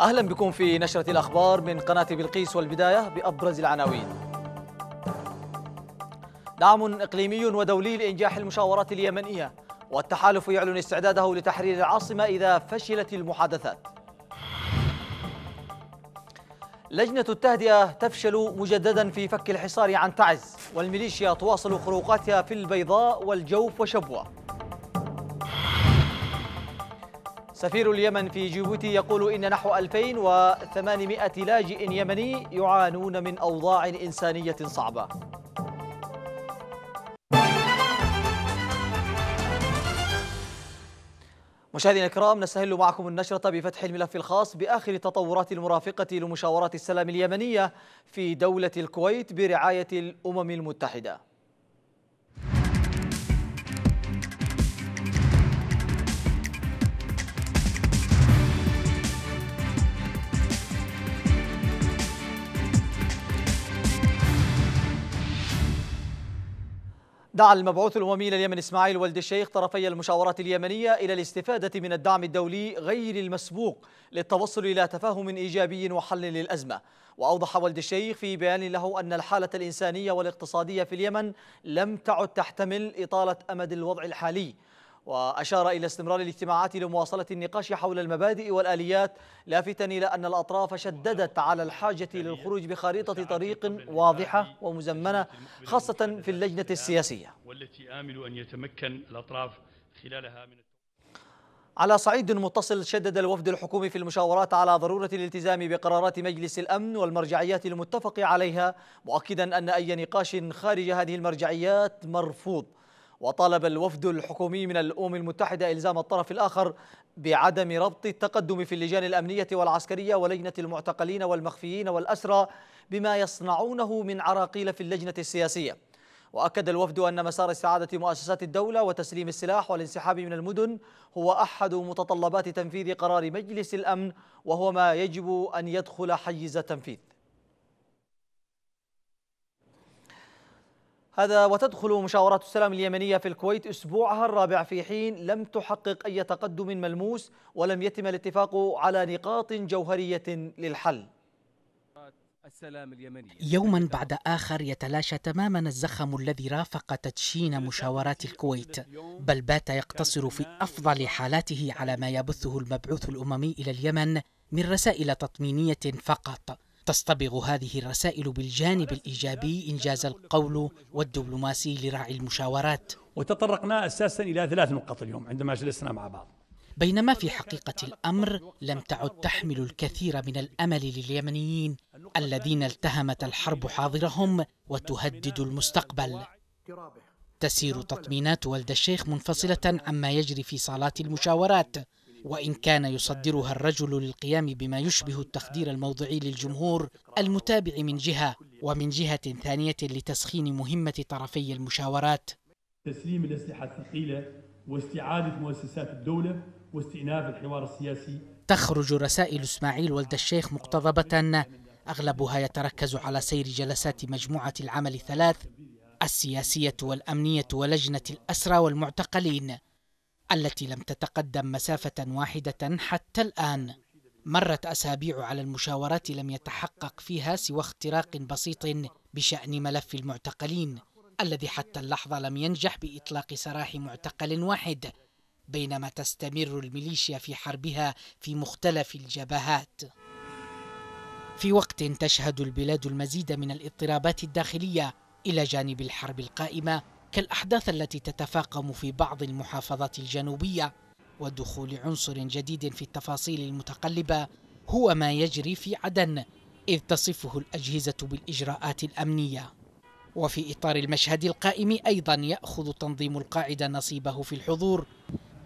أهلا بكم في نشرة الأخبار من قناة بلقيس والبداية بأبرز العناوين دعم إقليمي ودولي لإنجاح المشاورات اليمنية والتحالف يعلن استعداده لتحرير العاصمة إذا فشلت المحادثات لجنة التهدئة تفشل مجددا في فك الحصار عن تعز والميليشيا تواصل خروقاتها في البيضاء والجوف وشبوة سفير اليمن في جيبوتي يقول إن نحو 2800 لاجئ يمني يعانون من أوضاع إنسانية صعبة مشاهدينا الكرام نستهل معكم النشرة بفتح الملف الخاص بآخر التطورات المرافقة لمشاورات السلام اليمنية في دولة الكويت برعاية الأمم المتحدة دعا المبعوث الأممي لليمن إسماعيل ولد الشيخ طرفي المشاورات اليمنية إلى الاستفادة من الدعم الدولي غير المسبوق للتوصل إلى تفاهم إيجابي وحل للأزمة وأوضح ولد الشيخ في بيان له أن الحالة الإنسانية والاقتصادية في اليمن لم تعد تحتمل إطالة أمد الوضع الحالي وأشار إلى استمرار الاجتماعات لمواصلة النقاش حول المبادئ والآليات لافتا إلى أن الأطراف شددت على الحاجة للخروج بخريطة طريق واضحة ومزمنة خاصة في اللجنة السياسية والتي آمل أن يتمكن الأطراف خلالها من على صعيد متصل شدد الوفد الحكومي في المشاورات على ضرورة الالتزام بقرارات مجلس الأمن والمرجعيات المتفق عليها مؤكدا أن أي نقاش خارج هذه المرجعيات مرفوض وطالب الوفد الحكومي من الأمم المتحدة إلزام الطرف الآخر بعدم ربط التقدم في اللجان الأمنية والعسكرية ولجنة المعتقلين والمخفيين والأسرى بما يصنعونه من عراقيل في اللجنة السياسية وأكد الوفد أن مسار استعادة مؤسسات الدولة وتسليم السلاح والانسحاب من المدن هو أحد متطلبات تنفيذ قرار مجلس الأمن وهو ما يجب أن يدخل حيز التنفيذ هذا وتدخل مشاورات السلام اليمنية في الكويت أسبوعها الرابع في حين لم تحقق أي تقدم ملموس ولم يتم الاتفاق على نقاط جوهرية للحل السلام اليمني يوما بعد آخر يتلاشى تماما الزخم الذي رافق تدشين مشاورات الكويت بل بات يقتصر في أفضل حالاته على ما يبثه المبعوث الأممي إلى اليمن من رسائل تطمينية فقط تستبغ هذه الرسائل بالجانب الإيجابي إنجاز القول والدبلوماسي لراعي المشاورات وتطرقنا أساسا إلى ثلاث نقاط اليوم عندما جلسنا مع بعض بينما في حقيقة الأمر لم تعد تحمل الكثير من الأمل لليمنيين الذين التهمت الحرب حاضرهم وتهدد المستقبل تسير تطمينات والد الشيخ منفصلة عما يجري في صالات المشاورات وإن كان يصدرها الرجل للقيام بما يشبه التخدير الموضعي للجمهور المتابع من جهة ومن جهة ثانية لتسخين مهمة طرفي المشاورات تسليم الأسلحة الثقيلة واستعادة مؤسسات الدولة واستئناف الحوار السياسي تخرج رسائل اسماعيل ولد الشيخ مقتضبة أغلبها يتركز على سير جلسات مجموعة العمل الثلاث السياسية والأمنية ولجنة الأسرى والمعتقلين التي لم تتقدم مسافة واحدة حتى الآن مرت أسابيع على المشاورات لم يتحقق فيها سوى اختراق بسيط بشأن ملف المعتقلين الذي حتى اللحظة لم ينجح بإطلاق سراح معتقل واحد بينما تستمر الميليشيا في حربها في مختلف الجبهات في وقت تشهد البلاد المزيد من الاضطرابات الداخلية إلى جانب الحرب القائمة كالأحداث التي تتفاقم في بعض المحافظات الجنوبية ودخول عنصر جديد في التفاصيل المتقلبة هو ما يجري في عدن إذ تصفه الأجهزة بالإجراءات الأمنية وفي إطار المشهد القائم أيضا يأخذ تنظيم القاعدة نصيبه في الحضور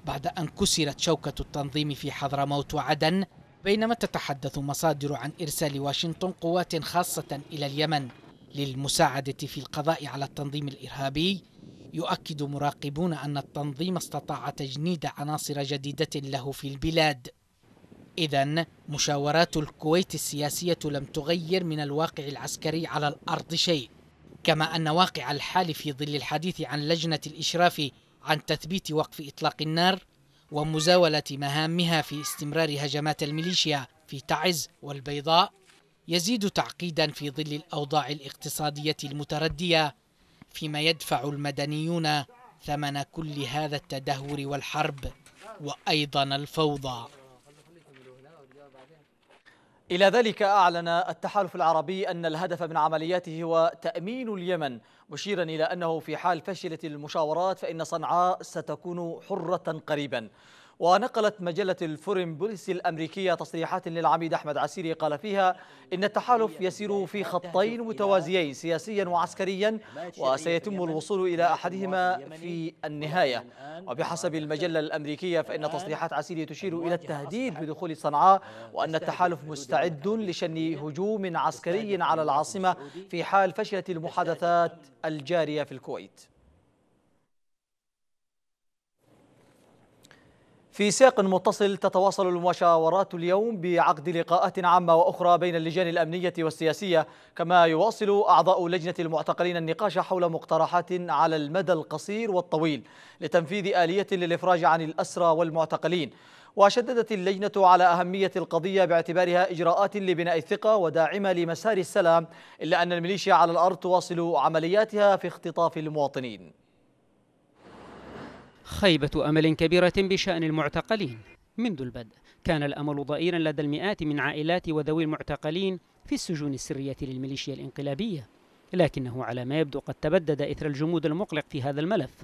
بعد أن كسرت شوكة التنظيم في حضرموت وعدن بينما تتحدث مصادر عن إرسال واشنطن قوات خاصة إلى اليمن للمساعدة في القضاء على التنظيم الإرهابي يؤكد مراقبون أن التنظيم استطاع تجنيد عناصر جديدة له في البلاد إذا مشاورات الكويت السياسية لم تغير من الواقع العسكري على الأرض شيء كما أن واقع الحال في ظل الحديث عن لجنة الإشراف عن تثبيت وقف إطلاق النار ومزاولة مهامها في استمرار هجمات الميليشيا في تعز والبيضاء يزيد تعقيدا في ظل الأوضاع الاقتصادية المتردية فيما يدفع المدنيون ثمن كل هذا التدهور والحرب وأيضا الفوضى إلى ذلك أعلن التحالف العربي أن الهدف من عملياته هو تأمين اليمن مشيرا إلى أنه في حال فشلت المشاورات فإن صنعاء ستكون حرة قريبا ونقلت مجلة الفورين بوليسي الأمريكية تصريحات للعميد أحمد عسيري قال فيها إن التحالف يسير في خطين متوازيين سياسيا وعسكريا وسيتم الوصول إلى أحدهما في النهاية وبحسب المجلة الأمريكية فإن تصريحات عسيري تشير إلى التهديد بدخول صنعاء وأن التحالف مستعد لشن هجوم عسكري على العاصمة في حال فشلت المحادثات الجارية في الكويت في سياق متصل تتواصل المشاورات اليوم بعقد لقاءات عامة وأخرى بين اللجان الأمنية والسياسية كما يواصل أعضاء لجنة المعتقلين النقاش حول مقترحات على المدى القصير والطويل لتنفيذ آلية للإفراج عن الأسرى والمعتقلين وشددت اللجنة على أهمية القضية باعتبارها إجراءات لبناء الثقة وداعمة لمسار السلام إلا أن الميليشيا على الأرض تواصل عملياتها في اختطاف المواطنين خيبة أمل كبيرة بشأن المعتقلين منذ البدء كان الأمل ضئيلا لدى المئات من عائلات وذوي المعتقلين في السجون السرية للميليشيا الانقلابية لكنه على ما يبدو قد تبدد إثر الجمود المقلق في هذا الملف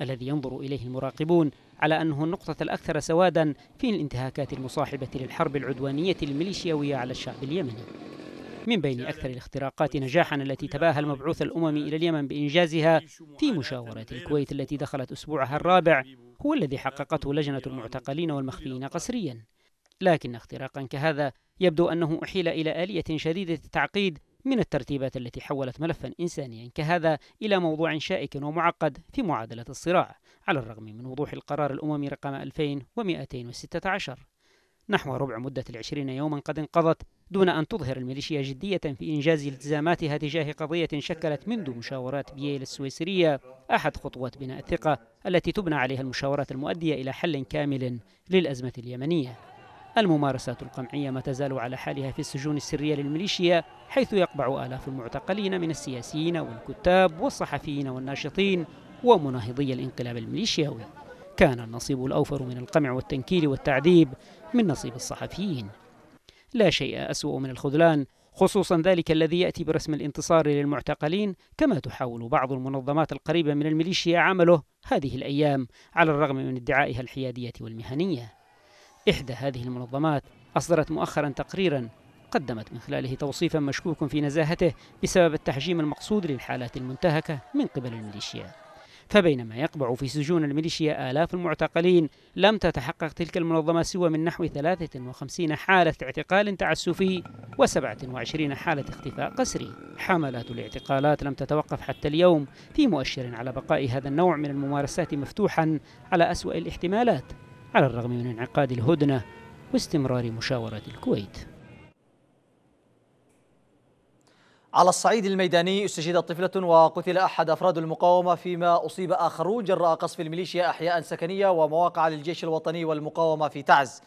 الذي ينظر إليه المراقبون على أنه النقطة الأكثر سوادا في الانتهاكات المصاحبة للحرب العدوانية الميليشياوية على الشعب اليمني من بين أكثر الاختراقات نجاحا التي تباهى المبعوث الأممي إلى اليمن بإنجازها في مشاورة الكويت التي دخلت أسبوعها الرابع هو الذي حققته لجنة المعتقلين والمخفيين قسريا لكن اختراقا كهذا يبدو أنه أحيل إلى آلية شديدة التعقيد من الترتيبات التي حولت ملفا إنسانيا كهذا إلى موضوع شائك ومعقد في معادلة الصراع على الرغم من وضوح القرار الأممي رقم 2216 نحو ربع مدة العشرين يوما قد انقضت دون أن تظهر الميليشيا جدية في إنجاز التزاماتها تجاه قضية شكلت منذ مشاورات بييل السويسرية أحد خطوات بناء الثقة التي تبنى عليها المشاورات المؤدية إلى حل كامل للأزمة اليمنية الممارسات القمعية ما تزال على حالها في السجون السرية للميليشيا حيث يقبع آلاف المعتقلين من السياسيين والكتاب والصحفيين والناشطين ومناهضي الانقلاب الميليشياوي كان النصيب الأوفر من القمع والتنكيل والتعذيب من نصيب الصحفيين لا شيء أسوأ من الخذلان خصوصا ذلك الذي يأتي برسم الانتصار للمعتقلين كما تحاول بعض المنظمات القريبة من الميليشيا عمله هذه الأيام على الرغم من ادعائها الحيادية والمهنية إحدى هذه المنظمات أصدرت مؤخرا تقريرا قدمت من خلاله توصيفا مشكوك في نزاهته بسبب التحجيم المقصود للحالات المنتهكة من قبل الميليشيات فبينما يقبع في سجون الميليشيا آلاف المعتقلين لم تتحقق تلك المنظمة سوى من نحو 53 حالة اعتقال تعسفي و27 حالة اختفاء قسري حملات الاعتقالات لم تتوقف حتى اليوم في مؤشر على بقاء هذا النوع من الممارسات مفتوحا على أسوأ الاحتمالات على الرغم من انعقاد الهدنة واستمرار مشاورة الكويت على الصعيد الميداني استشهدت طفلة وقتل أحد أفراد المقاومة فيما أصيب آخرون جراء قصف الميليشيا أحياء سكنية ومواقع للجيش الوطني والمقاومة في تعز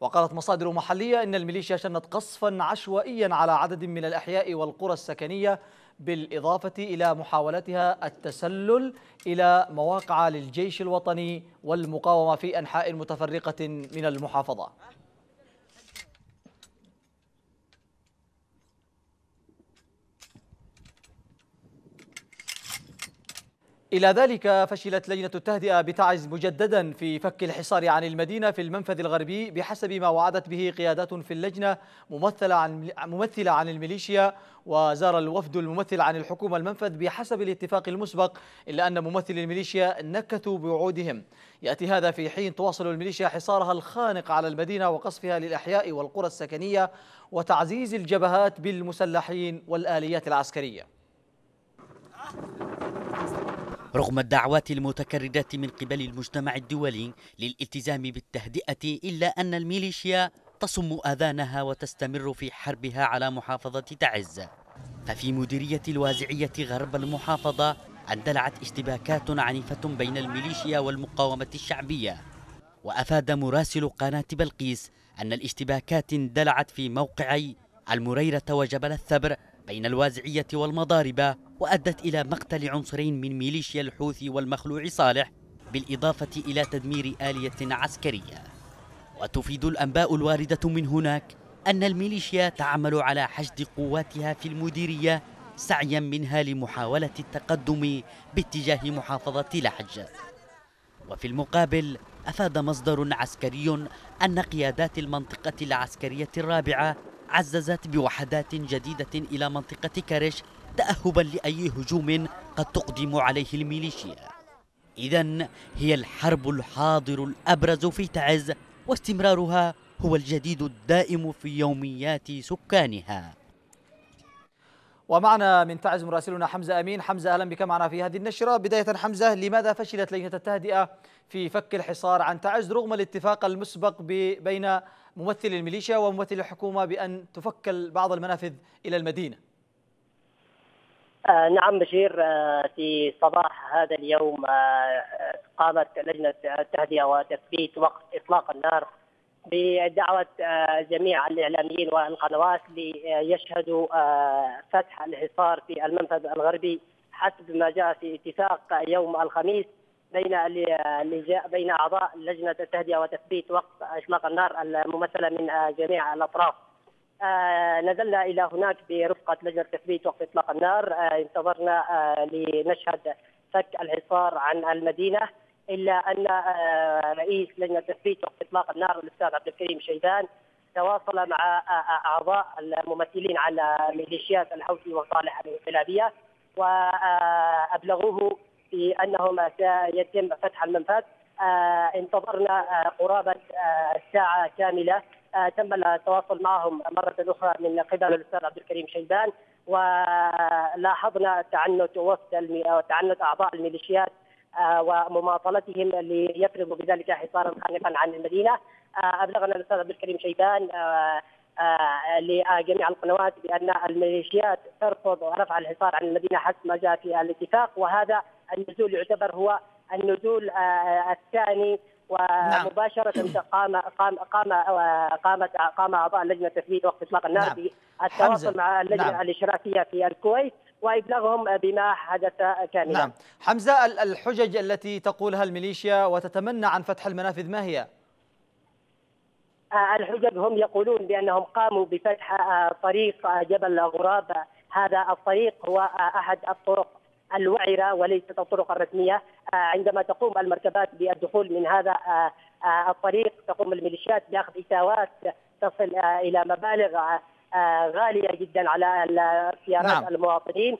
وقالت مصادر محلية إن الميليشيا شنت قصفا عشوائيا على عدد من الأحياء والقرى السكنية بالإضافة إلى محاولتها التسلل إلى مواقع للجيش الوطني والمقاومة في أنحاء متفرقة من المحافظة إلى ذلك فشلت لجنة التهدئة بتعز مجددا في فك الحصار عن المدينة في المنفذ الغربي بحسب ما وعدت به قيادات في اللجنة ممثلة عن, ممثلة عن الميليشيا وزار الوفد الممثل عن الحكومة المنفذ بحسب الاتفاق المسبق إلا أن ممثل الميليشيا نكثوا بوعودهم يأتي هذا في حين تواصل الميليشيا حصارها الخانق على المدينة وقصفها للأحياء والقرى السكنية وتعزيز الجبهات بالمسلحين والآليات العسكرية رغم الدعوات المتكررة من قبل المجتمع الدولي للالتزام بالتهدئة إلا أن الميليشيا تصم آذانها وتستمر في حربها على محافظة تعز ففي مديرية الوازعية غرب المحافظة اندلعت اشتباكات عنيفة بين الميليشيا والمقاومة الشعبية وأفاد مراسل قناة بلقيس أن الاشتباكات اندلعت في موقعي المريرة وجبل الثبر بين الوازعية والمضاربة وأدت إلى مقتل عنصرين من ميليشيا الحوثي والمخلوع صالح بالإضافة إلى تدمير آلية عسكرية وتفيد الأنباء الواردة من هناك أن الميليشيا تعمل على حشد قواتها في المديرية سعيا منها لمحاولة التقدم باتجاه محافظة لحج وفي المقابل أفاد مصدر عسكري أن قيادات المنطقة العسكرية الرابعة عززت بوحدات جديدة إلى منطقة كرش تأهبا لأي هجوم قد تقدم عليه الميليشيا إذا هي الحرب الحاضر الأبرز في تعز واستمرارها هو الجديد الدائم في يوميات سكانها ومعنا من تعز مراسلنا حمزة أمين حمزة أهلا بك معنا في هذه النشرة بداية حمزة لماذا فشلت لجنة التهدئة في فك الحصار عن تعز رغم الاتفاق المسبق بين ممثل الميليشيا وممثل الحكومة بأن تفك بعض المنافذ إلى المدينة آه نعم بشير آه في صباح هذا اليوم آه قامت لجنة التهدئة وتثبيت وقت إطلاق النار بدعوة آه، جميع الإعلاميين والقنوات ليشهدوا آه، فتح الحصار في المنفذ الغربي حسب ما جاء في اتفاق يوم الخميس بين بين أعضاء لجنة التهدئة وتثبيت وقف إطلاق النار الممثلة من آه، جميع الأطراف. نزلنا إلى هناك برفقة لجنة تثبيت وقف إطلاق النار انتظرنا لنشهد فك الحصار عن المدينة الا ان آه، رئيس لجنه تثبيت وقف اطلاق النار الاستاذ عبد الكريم شيبان تواصل مع آه، آه، اعضاء الممثلين على ميليشيات الحوثي وصالح الانقلابيه وابلغوه بانهما سيتم فتح المنفذ انتظرنا قرابه ساعه كامله تم التواصل معهم مرة أخرى من قبل الأستاذ عبد الكريم شيبان ولاحظنا تعنت وفد تعنت أعضاء الميليشيات آه، ومماطلتهم ليفرضوا بذلك حصارا خانقا عن المدينه آه، ابلغنا الاستاذ عبد الكريم شيبان آه، لجميع القنوات بان الميليشيات ترفض رفع الحصار عن المدينه حسب ما جاء في الاتفاق وهذا النزول يعتبر هو النزول الثاني نعم. ومباشره نعم. قام قام قام قامت قام اعضاء اللجنه تثبيت وقت اطلاق النار نعم. بالتواصل مع اللجنه نعم. الاشرافيه في الكويت وابلاغهم بما حدث كاملا. نعم، حمزه الحجج التي تقولها الميليشيا وتتمنى عن فتح المنافذ ما هي؟ آه، الحجج هم يقولون بانهم قاموا بفتح آه، طريق آه، جبل غراب، هذا الطريق هو احد الطرق الوعره وليست الطرق الرسميه آه، عندما تقوم المركبات بالدخول من هذا آه، آه، الطريق تقوم الميليشيات باخذ اساوات تصل الى مبالغ غاليه جدا على سيارات نعم. المواطنين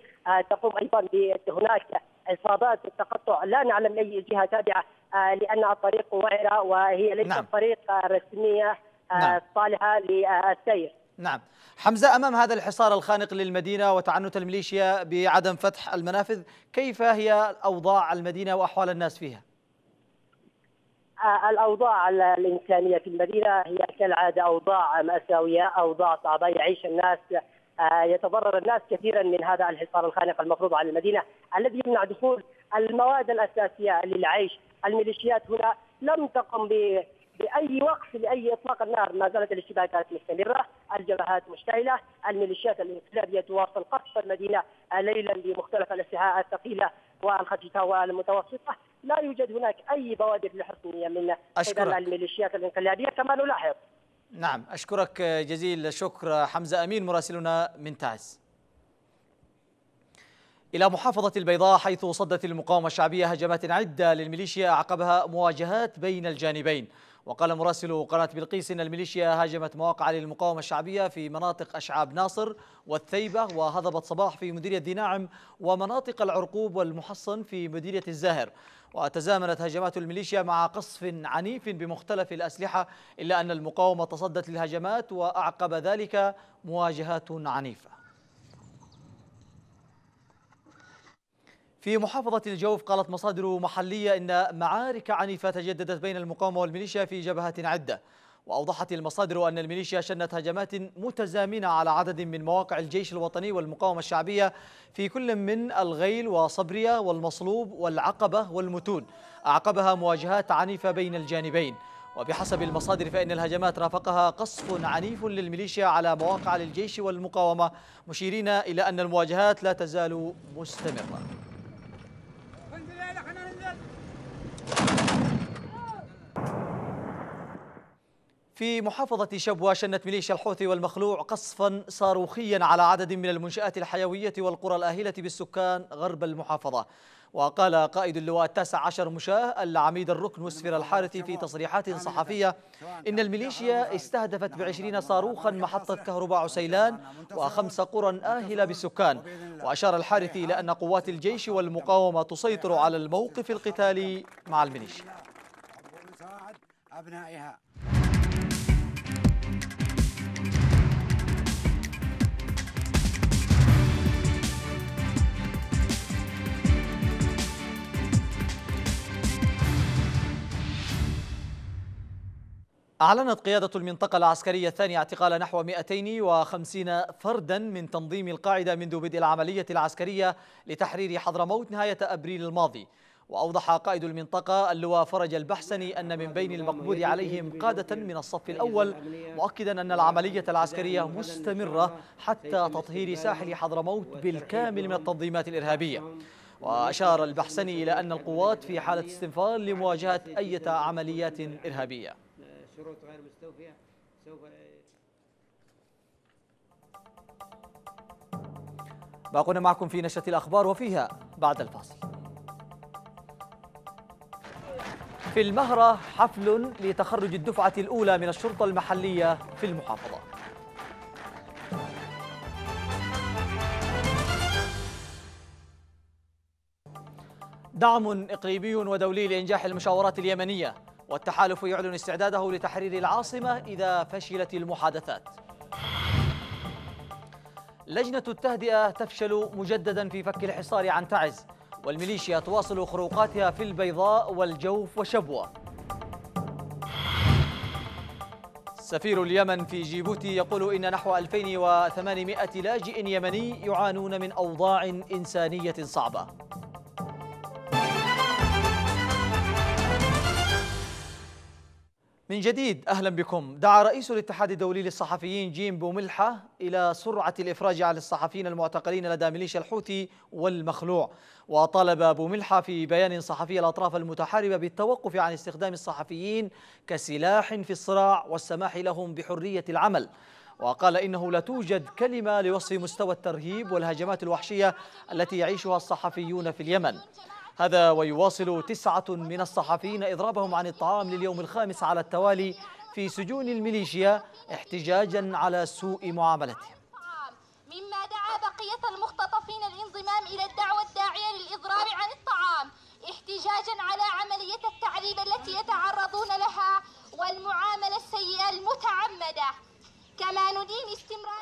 تقوم ايضا هناك عصابات التقطع لا نعلم اي جهه تابعه لان الطريق وعره وهي ليست نعم. طريق رسميه نعم. صالحه للسير نعم حمزة أمام هذا الحصار الخانق للمدينة وتعنت الميليشيا بعدم فتح المنافذ كيف هي أوضاع المدينة وأحوال الناس فيها؟ آه، الأوضاع الإنسانية في المدينة هي كالعادة أوضاع مأساوية أوضاع صعبة يعيش الناس آه، يتضرر الناس كثيرا من هذا الحصار الخانق المفروض على المدينة الذي يمنع دخول المواد الأساسية للعيش الميليشيات هنا لم تقم ب باي وقف لاي اطلاق النار ما زالت الاشتباكات مستمره، الجبهات مشتعله، الميليشيات الانقلابيه تواصل قصف المدينه ليلا بمختلف الاسلحه الثقيله والخفيفه والمتوسطه، لا يوجد هناك اي بوادر لحسنيه من قبل الميليشيات الانقلابيه كما نلاحظ. نعم اشكرك جزيل الشكر حمزه امين مراسلنا من تعز. إلى محافظة البيضاء حيث صدت المقاومة الشعبية هجمات عدة للميليشيا عقبها مواجهات بين الجانبين وقال مراسل قناة بلقيس إن الميليشيا هاجمت مواقع للمقاومة الشعبية في مناطق أشعاب ناصر والثيبة وهضبة صباح في مديرية ديناعم ناعم ومناطق العرقوب والمحصن في مديرية الزاهر وتزامنت هجمات الميليشيا مع قصف عنيف بمختلف الأسلحة إلا أن المقاومة تصدت للهجمات وأعقب ذلك مواجهات عنيفة في محافظة الجوف قالت مصادر محلية إن معارك عنيفة تجددت بين المقاومة والميليشيا في جبهات عدة وأوضحت المصادر أن الميليشيا شنت هجمات متزامنة على عدد من مواقع الجيش الوطني والمقاومة الشعبية في كل من الغيل وصبريا والمصلوب والعقبة والمتون أعقبها مواجهات عنيفة بين الجانبين وبحسب المصادر فإن الهجمات رافقها قصف عنيف للميليشيا على مواقع للجيش والمقاومة مشيرين إلى أن المواجهات لا تزال مستمرة في محافظة شبوة شنت ميليشيا الحوثي والمخلوع قصفا صاروخيا على عدد من المنشآت الحيوية والقرى الآهلة بالسكان غرب المحافظة وقال قائد اللواء التاسع عشر مشاة العميد الركن مسفر الحارثي في تصريحات صحفية إن الميليشيا استهدفت بعشرين صاروخا محطة كهرباء عسيلان وخمس قرى آهلة بالسكان وأشار الحارثي إلى أن قوات الجيش والمقاومة تسيطر على الموقف القتالي مع الميليشيا أبنائها أعلنت قيادة المنطقة العسكرية الثانية اعتقال نحو 250 فردا من تنظيم القاعدة منذ بدء العملية العسكرية لتحرير حضرموت نهاية أبريل الماضي وأوضح قائد المنطقة اللواء فرج البحسني أن من بين المقبول عليهم قادة من الصف الأول مؤكدا أن العملية العسكرية مستمرة حتى تطهير ساحل حضرموت بالكامل من التنظيمات الإرهابية وأشار البحسني إلى أن القوات في حالة استنفار لمواجهة أي عمليات إرهابية شروط غير مستوفية سوف آه. باقونا معكم في نشرة الأخبار وفيها بعد الفاصل في المهرة حفل لتخرج الدفعة الأولى من الشرطة المحلية في المحافظة دعم إقليمي ودولي لإنجاح المشاورات اليمنية والتحالف يعلن استعداده لتحرير العاصمة إذا فشلت المحادثات لجنة التهدئة تفشل مجددا في فك الحصار عن تعز والميليشيا تواصل خروقاتها في البيضاء والجوف وشبوة سفير اليمن في جيبوتي يقول إن نحو 2800 لاجئ يمني يعانون من أوضاع إنسانية صعبة من جديد أهلا بكم دعا رئيس الاتحاد الدولي للصحفيين جيم بوملحة إلى سرعة الإفراج عن الصحفيين المعتقلين لدى ميليشيا الحوثي والمخلوع وطالب بوملحة في بيان صحفي الأطراف المتحاربة بالتوقف عن استخدام الصحفيين كسلاح في الصراع والسماح لهم بحرية العمل وقال إنه لا توجد كلمة لوصف مستوى الترهيب والهجمات الوحشية التي يعيشها الصحفيون في اليمن هذا ويواصل تسعة من الصحفيين إضرابهم عن الطعام لليوم الخامس على التوالي في سجون الميليشيا احتجاجا على سوء معاملتهم مما دعا بقية المختطفين الانضمام إلى الدعوة الداعية للإضراب عن الطعام احتجاجا على عملية التعذيب التي يتعرضون لها والمعاملة السيئة المتعمدة كما ندين استمرار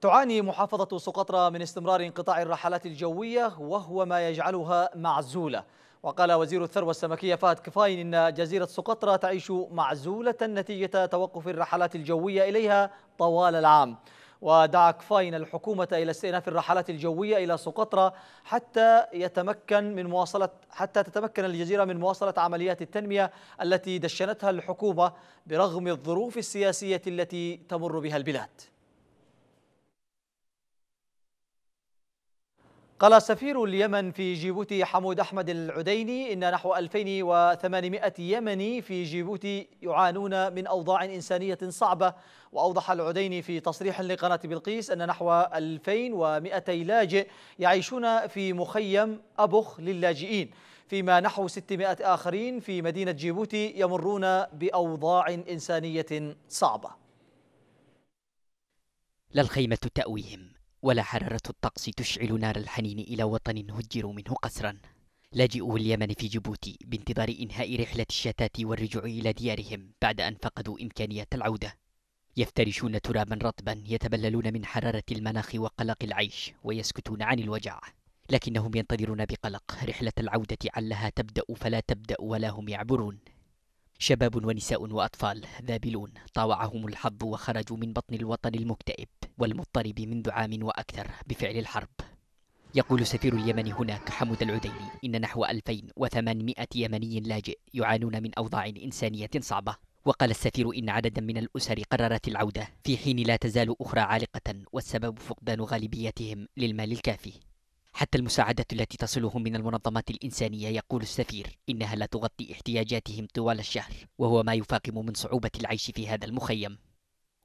تعاني محافظة سقطرى من استمرار انقطاع الرحلات الجوية وهو ما يجعلها معزولة وقال وزير الثروة السمكية فهد كفاين إن جزيرة سقطرى تعيش معزولة نتيجة توقف الرحلات الجوية إليها طوال العام ودعا كفاين الحكومة إلى استئناف الرحلات الجوية إلى سقطرى حتى يتمكن من مواصلة حتى تتمكن الجزيرة من مواصلة عمليات التنمية التي دشنتها الحكومة برغم الظروف السياسية التي تمر بها البلاد قال سفير اليمن في جيبوتي حمود أحمد العديني إن نحو 2800 يمني في جيبوتي يعانون من أوضاع إنسانية صعبة وأوضح العديني في تصريح لقناة بلقيس أن نحو 2200 لاجئ يعيشون في مخيم أبخ للاجئين فيما نحو 600 آخرين في مدينة جيبوتي يمرون بأوضاع إنسانية صعبة لا الخيمة تأويهم ولا حرارة الطقس تشعل نار الحنين إلى وطن هجروا منه قسرا لاجئوا اليمن في جيبوتي بانتظار إنهاء رحلة الشتات والرجوع إلى ديارهم بعد أن فقدوا إمكانية العودة يفترشون ترابا رطبا يتبللون من حرارة المناخ وقلق العيش ويسكتون عن الوجع لكنهم ينتظرون بقلق رحلة العودة علها تبدأ فلا تبدأ ولا هم يعبرون شباب ونساء وأطفال ذابلون طاوعهم الحظ وخرجوا من بطن الوطن المكتئب والمضطرب منذ عام وأكثر بفعل الحرب يقول سفير اليمن هناك حمود العديلي إن نحو 2800 يمني لاجئ يعانون من أوضاع إنسانية صعبة وقال السفير إن عددا من الأسر قررت العودة في حين لا تزال أخرى عالقة والسبب فقدان غالبيتهم للمال الكافي حتى المساعدات التي تصلهم من المنظمات الإنسانية يقول السفير إنها لا تغطي احتياجاتهم طوال الشهر وهو ما يفاقم من صعوبة العيش في هذا المخيم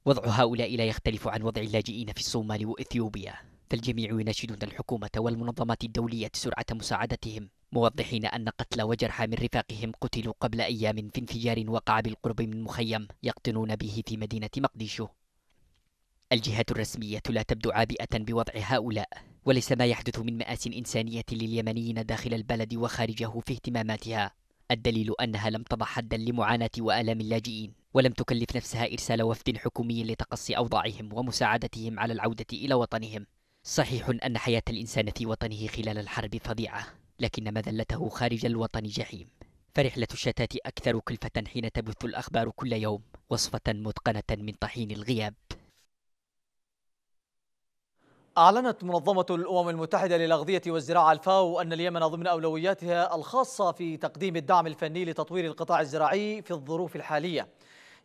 وضع هؤلاء لا يختلف عن وضع اللاجئين في الصومال وإثيوبيا فالجميع يناشدون الحكومة والمنظمات الدولية سرعة مساعدتهم موضحين أن قتلى وجرحى من رفاقهم قتلوا قبل أيام في انفجار وقع بالقرب من مخيم يقطنون به في مدينة مقديشو الجهات الرسمية لا تبدو عابئة بوضع هؤلاء وليس ما يحدث من مآسٍ إنسانية لليمنيين داخل البلد وخارجه في اهتماماتها الدليل أنها لم تضع حدا لمعاناة وآلام اللاجئين ولم تكلف نفسها إرسال وفد حكومي لتقصي أوضاعهم ومساعدتهم على العودة إلى وطنهم صحيح أن حياة الإنسان في وطنه خلال الحرب فظيعة لكن مذلته خارج الوطن جحيم فرحلة الشتات أكثر كلفة حين تبث الأخبار كل يوم وصفة متقنة من طحين الغياب أعلنت منظمة الأمم المتحدة للأغذية والزراعة الفاو أن اليمن ضمن أولوياتها الخاصة في تقديم الدعم الفني لتطوير القطاع الزراعي في الظروف الحالية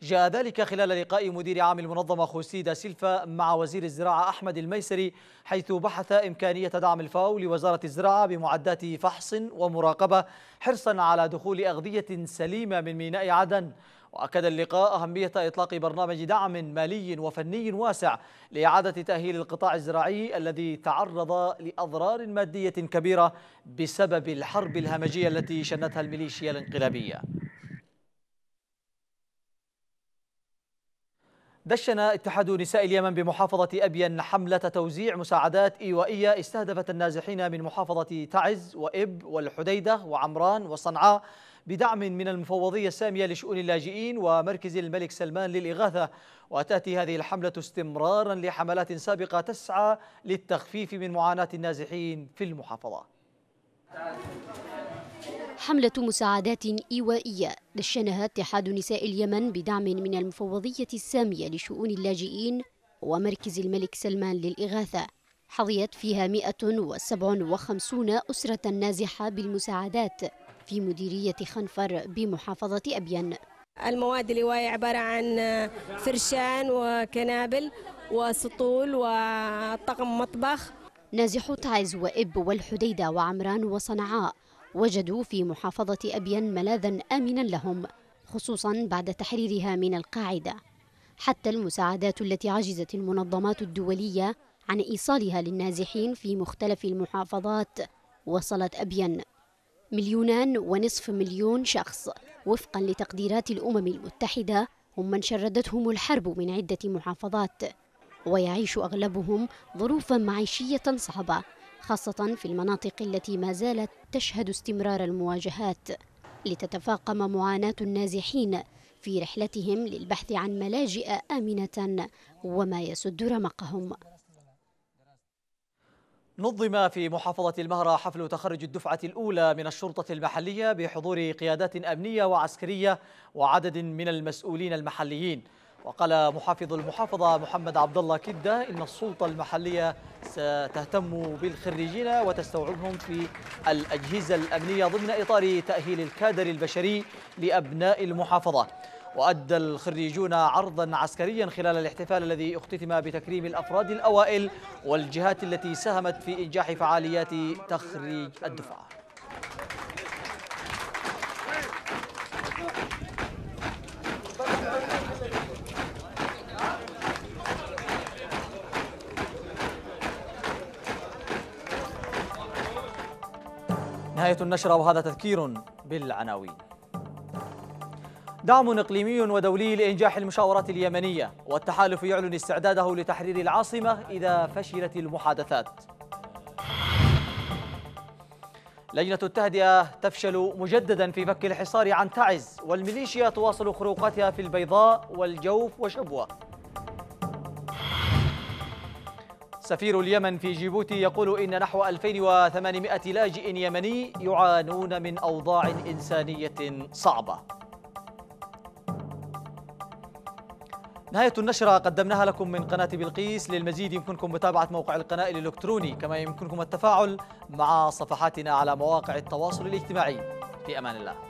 جاء ذلك خلال لقاء مدير عام المنظمة خوسيدا سيلفا مع وزير الزراعة أحمد الميسري حيث بحث إمكانية دعم الفاو لوزارة الزراعة بمعدات فحص ومراقبة حرصا على دخول أغذية سليمة من ميناء عدن وأكد اللقاء أهمية إطلاق برنامج دعم مالي وفني واسع لإعادة تأهيل القطاع الزراعي الذي تعرض لأضرار مادية كبيرة بسبب الحرب الهمجية التي شنتها الميليشيا الانقلابية دشن اتحاد نساء اليمن بمحافظة أبين حملة توزيع مساعدات إيوائية استهدفت النازحين من محافظة تعز وإب والحديدة وعمران وصنعاء بدعم من المفوضية السامية لشؤون اللاجئين ومركز الملك سلمان للإغاثة وتأتي هذه الحملة استمرارا لحملات سابقة تسعى للتخفيف من معاناة النازحين في المحافظة حملة مساعدات إيوائية دشنها اتحاد نساء اليمن بدعم من المفوضية السامية لشؤون اللاجئين ومركز الملك سلمان للإغاثة حظيت فيها 157 أسرة نازحة بالمساعدات في مديرية خنفر بمحافظة أبين المواد الإواية عبارة عن فرشان وكنابل وسطول وطقم مطبخ نازح تعز وإب والحديدة وعمران وصنعاء وجدوا في محافظة أبين ملاذا آمنا لهم خصوصا بعد تحريرها من القاعدة حتى المساعدات التي عجزت المنظمات الدولية عن إيصالها للنازحين في مختلف المحافظات وصلت أبين مليونان ونصف مليون شخص وفقا لتقديرات الأمم المتحدة هم من شردتهم الحرب من عدة محافظات ويعيش أغلبهم ظروفا معيشية صعبة خاصة في المناطق التي ما زالت تشهد استمرار المواجهات لتتفاقم معاناة النازحين في رحلتهم للبحث عن ملاجئ آمنة وما يسد رمقهم نظم في محافظة المهرة حفل تخرج الدفعة الأولى من الشرطة المحلية بحضور قيادات أمنية وعسكرية وعدد من المسؤولين المحليين وقال محافظ المحافظة محمد عبد الله كدة إن السلطة المحلية ستهتم بالخريجين وتستوعبهم في الأجهزة الأمنية ضمن إطار تأهيل الكادر البشري لأبناء المحافظة وأدى الخريجون عرضا عسكريا خلال الاحتفال الذي اختتم بتكريم الأفراد الأوائل والجهات التي ساهمت في إنجاح فعاليات تخريج الدفعة نهاية النشرة وهذا تذكير بالعناوين دعم إقليمي ودولي لإنجاح المشاورات اليمنية والتحالف يعلن استعداده لتحرير العاصمة إذا فشلت المحادثات لجنة التهدئة تفشل مجددا في فك الحصار عن تعز والميليشيا تواصل خروقاتها في البيضاء والجوف وشبوة سفير اليمن في جيبوتي يقول إن نحو 2800 لاجئ يمني يعانون من أوضاع إنسانية صعبة نهاية النشرة قدمناها لكم من قناة بلقيس للمزيد يمكنكم متابعة موقع القناة الإلكتروني كما يمكنكم التفاعل مع صفحاتنا على مواقع التواصل الاجتماعي في أمان الله